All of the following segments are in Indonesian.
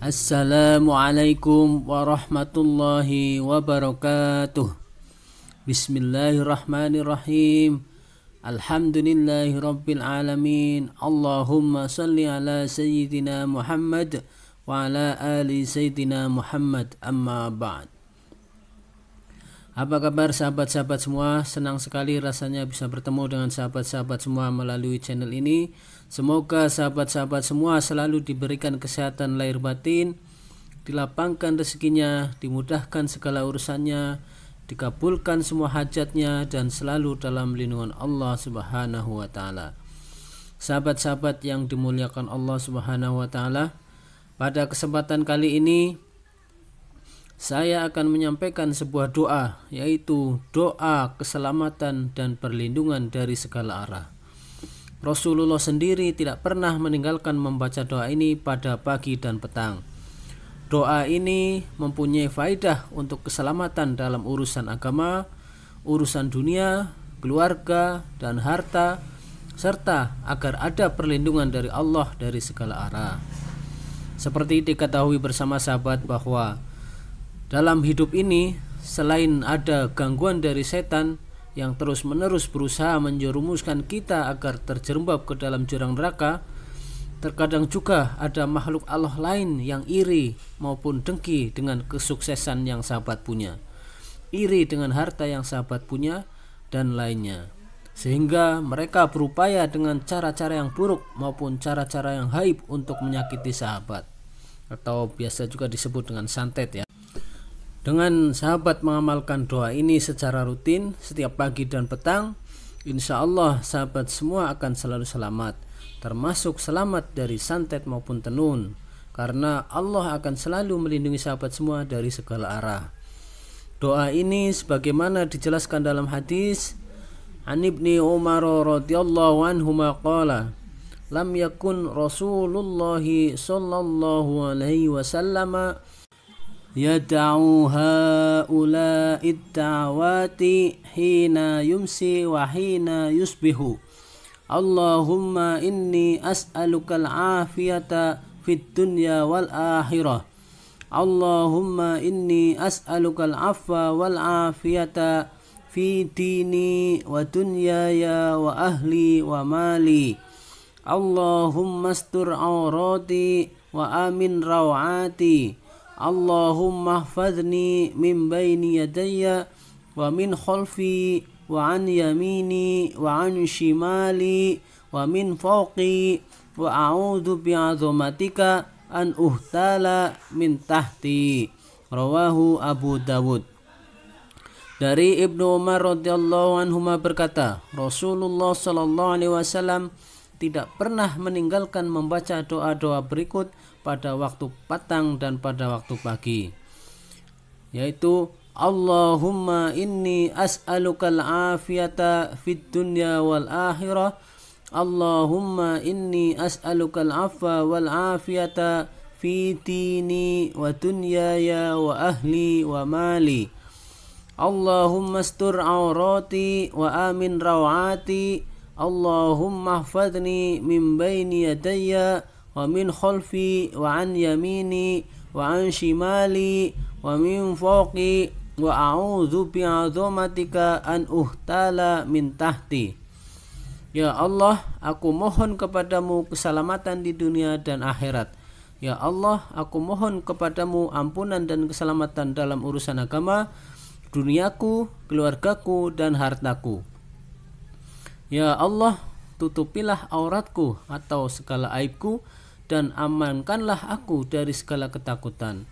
السلام عليكم ورحمة الله وبركاته بسم الله الرحمن الرحيم الحمد لله رب العالمين اللهم صل على سيدنا محمد وعلى آل سيدنا محمد أما بعد Apa kabar sahabat-sahabat semua? Senang sekali rasanya bisa bertemu dengan sahabat-sahabat semua melalui channel ini. Semoga sahabat-sahabat semua selalu diberikan kesehatan lahir batin, dilapangkan rezekinya, dimudahkan segala urusannya, dikabulkan semua hajatnya dan selalu dalam lindungan Allah Subhanahu wa taala. Sahabat-sahabat yang dimuliakan Allah Subhanahu wa taala, pada kesempatan kali ini saya akan menyampaikan sebuah doa, yaitu doa keselamatan dan perlindungan dari segala arah. Rasulullah sendiri tidak pernah meninggalkan membaca doa ini pada pagi dan petang. Doa ini mempunyai faidah untuk keselamatan dalam urusan agama, urusan dunia, keluarga, dan harta, serta agar ada perlindungan dari Allah dari segala arah. Seperti diketahui bersama sahabat bahwa dalam hidup ini, selain ada gangguan dari setan yang terus-menerus berusaha menjerumuskan kita agar terjerembab ke dalam jurang neraka, terkadang juga ada makhluk Allah lain yang iri maupun dengki dengan kesuksesan yang sahabat punya, iri dengan harta yang sahabat punya, dan lainnya. Sehingga mereka berupaya dengan cara-cara yang buruk maupun cara-cara yang haib untuk menyakiti sahabat atau biasa juga disebut dengan santet ya. Dengan sahabat mengamalkan doa ini secara rutin setiap pagi dan petang, insya Allah sahabat semua akan selalu selamat, termasuk selamat dari santet maupun tenun, karena Allah akan selalu melindungi sahabat semua dari segala arah. Doa ini sebagaimana dijelaskan dalam hadis An Ibni Umar radhiyallahu anhu maqala Lam yakun Rasulullah sallallahu alaihi wasallam yad'u haula ittawati hina yumsi wa hina yusbihu Allahumma inni as'alukal afiyata fid dunya wal akhirah Allahumma inni as'alukal afwa wal afiyata fi dini wa dunyaya wa ahli wa mali Allahumma astur aurati wa amin rawati اللهم احفظني من بين يدي ومن خلفي وعن يميني وعن شمالي ومن فوقي وأعوذ بعظمتك أن أهتال min tahti rawahu Abu Dawud dari Ibnu Umar radhiyallahu anhu berkata Rasulullah shallallahu alaihi wasallam tidak pernah meninggalkan membaca doa-doa berikut pada waktu petang dan pada waktu pagi yaitu Allahumma inni as'alukal afiyata fid dunya wal akhirah Allahumma inni as'alukal afwa wal afiyata fi dini wa dunyaya wa ahli wa mali Allahumma astur aurati wa amin rawati Allahumma hafadni min baini yadayya wa min khulfi, wa an yamini wa an shimali wa min fawqi wa a'udzu bi'azamatika an uhtala min tahti. Ya Allah, aku mohon kepadamu keselamatan di dunia dan akhirat. Ya Allah, aku mohon kepadamu ampunan dan keselamatan dalam urusan agama, duniaku, keluargaku, dan hartaku. Ya Allah, tutupilah auratku atau segala aibku dan amankanlah aku dari segala ketakutan.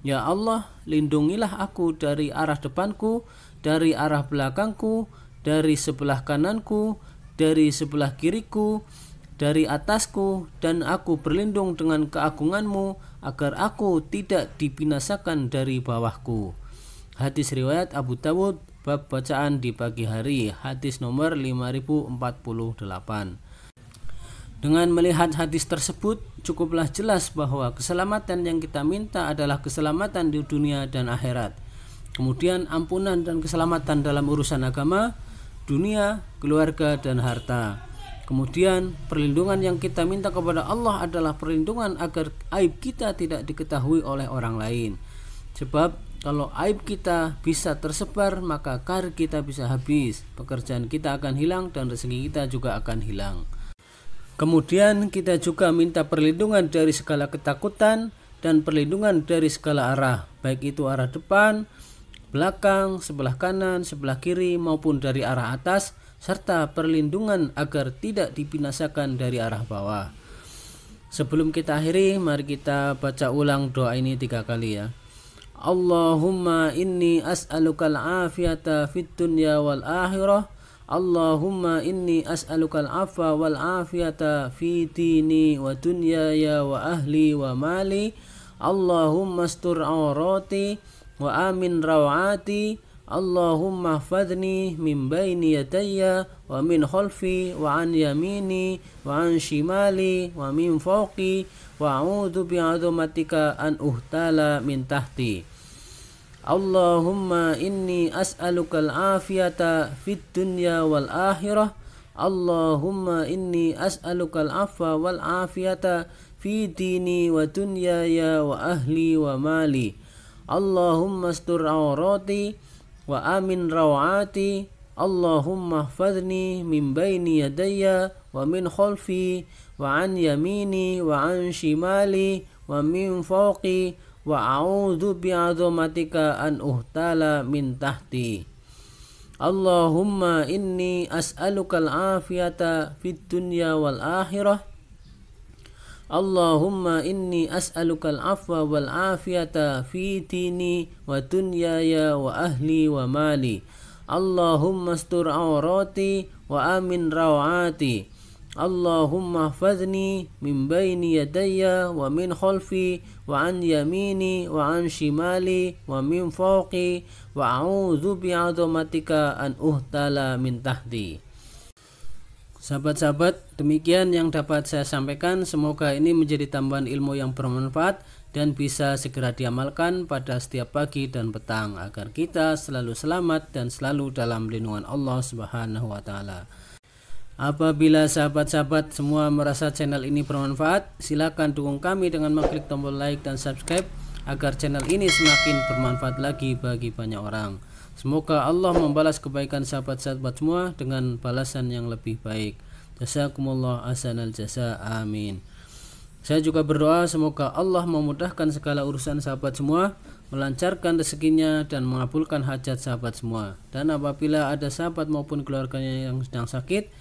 Ya Allah, lindungilah aku dari arah depanku, dari arah belakangku, dari sebelah kananku, dari sebelah kiriku, dari atasku, dan aku berlindung dengan keagunganmu agar aku tidak dibinasakan dari bawahku. Hadis riwayat Abu Dawud Bab bacaan di pagi hari, hadis nomor 5048. Dengan melihat hadis tersebut, cukuplah jelas bahwa keselamatan yang kita minta adalah keselamatan di dunia dan akhirat. Kemudian ampunan dan keselamatan dalam urusan agama, dunia, keluarga, dan harta. Kemudian perlindungan yang kita minta kepada Allah adalah perlindungan agar aib kita tidak diketahui oleh orang lain. Sebab kalau aib kita bisa tersebar, maka kar kita bisa habis, pekerjaan kita akan hilang, dan rezeki kita juga akan hilang. Kemudian, kita juga minta perlindungan dari segala ketakutan dan perlindungan dari segala arah, baik itu arah depan, belakang, sebelah kanan, sebelah kiri, maupun dari arah atas, serta perlindungan agar tidak dibinasakan dari arah bawah. Sebelum kita akhiri, mari kita baca ulang doa ini tiga kali ya. Allahumma inni as'alukal afiyata fit dunya wal akhirah Allahumma inni as'alukal afa wal afiyata fi dini wa dunyaya wa ahli wa mali Allahumma astur awrati wa amin rawati اللهم احفظني من بين يدي ومن خلفي وعن يميني وعن شمالي ومن فوقي وأعوذ بعظمتك أن أهتال من تحتي اللهم إني أسألك العافية في الدنيا والآخرة اللهم إني أسألك العفو والعافية في ديني ودنياي وأهلي ومالي اللهم استر عوراتي وآمن روعاتي اللهم احفظني من بين يدي ومن خلفي وعن يميني وعن شمالي ومن فوقي وأعوذ بعظمتك أن أهتال من تحتي اللهم إني أسألك العافية في الدنيا والآخرة اللهم إني أسألك العفو والعافية في ديني ودنياي وأهلي ومالي اللهم استر عوراتي وآمن روعاتي اللهم احفظني من بين يدي ومن خلفي وعن يميني وعن شمالي ومن فوقي وأعوذ بعظمتك أن أهتل من تحتي Sahabat-sahabat, demikian yang dapat saya sampaikan. Semoga ini menjadi tambahan ilmu yang bermanfaat dan bisa segera diamalkan pada setiap pagi dan petang agar kita selalu selamat dan selalu dalam lindungan Allah Subhanahu wa taala. Apabila sahabat-sahabat semua merasa channel ini bermanfaat, silakan dukung kami dengan mengklik tombol like dan subscribe agar channel ini semakin bermanfaat lagi bagi banyak orang. Semoga Allah membalas kebaikan sahabat-sahabat semua dengan balasan yang lebih baik. Jazakumullah asanal jasa. Amin. Saya juga berdoa semoga Allah memudahkan segala urusan sahabat semua, melancarkan rezekinya dan mengabulkan hajat sahabat semua. Dan apabila ada sahabat maupun keluarganya yang sedang sakit,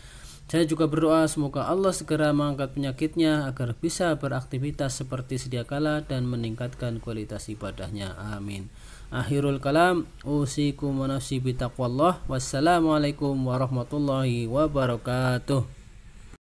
saya juga berdoa semoga Allah segera mengangkat penyakitnya agar bisa beraktivitas seperti sedia kala dan meningkatkan kualitas ibadahnya. Amin akhirul kalam usikum wa nafsi bitaqwallah wassalamualaikum warahmatullahi wabarakatuh